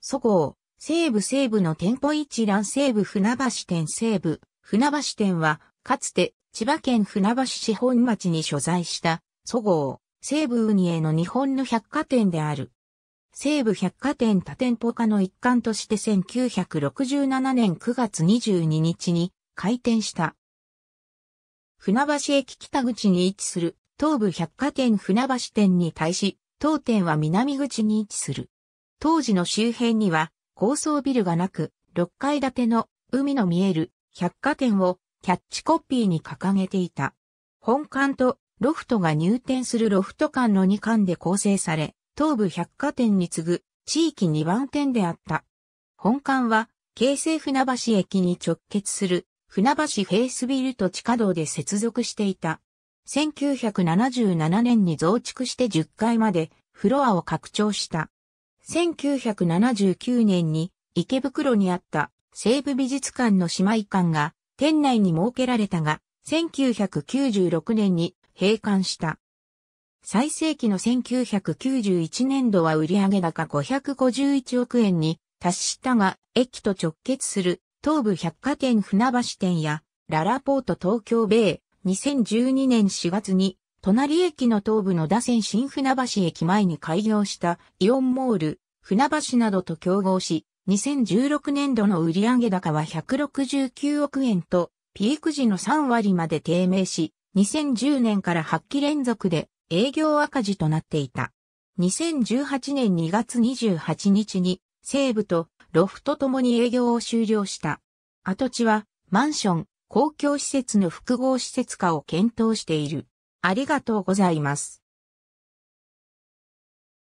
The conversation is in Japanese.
そごう、西部西部の店舗一覧西部船橋店西部、船橋店は、かつて千葉県船橋市本町に所在した、そごう、西部ウニエの日本の百貨店である。西部百貨店多店舗化の一環として1967年9月22日に開店した。船橋駅北口に位置する東部百貨店船橋店に対し、当店は南口に位置する。当時の周辺には高層ビルがなく、6階建ての海の見える百貨店をキャッチコピーに掲げていた。本館とロフトが入店するロフト館の2館で構成され、東部百貨店に次ぐ地域2番店であった。本館は京成船橋駅に直結する船橋フェイスビルと地下道で接続していた。1977年に増築して10階までフロアを拡張した。1979年に池袋にあった西部美術館の姉妹館が店内に設けられたが、1996年に閉館した。最盛期の1991年度は売上高551億円に達したが、駅と直結する東武百貨店船橋店やララポート東京米2012年4月に隣駅の東部の打線新船橋駅前に開業したイオンモール、船橋などと競合し、2016年度の売上高は169億円と、ピーク時の3割まで低迷し、2010年から8期連続で営業赤字となっていた。2018年2月28日に西部とロフトともに営業を終了した。跡地はマンション、公共施設の複合施設化を検討している。ありがとうございます。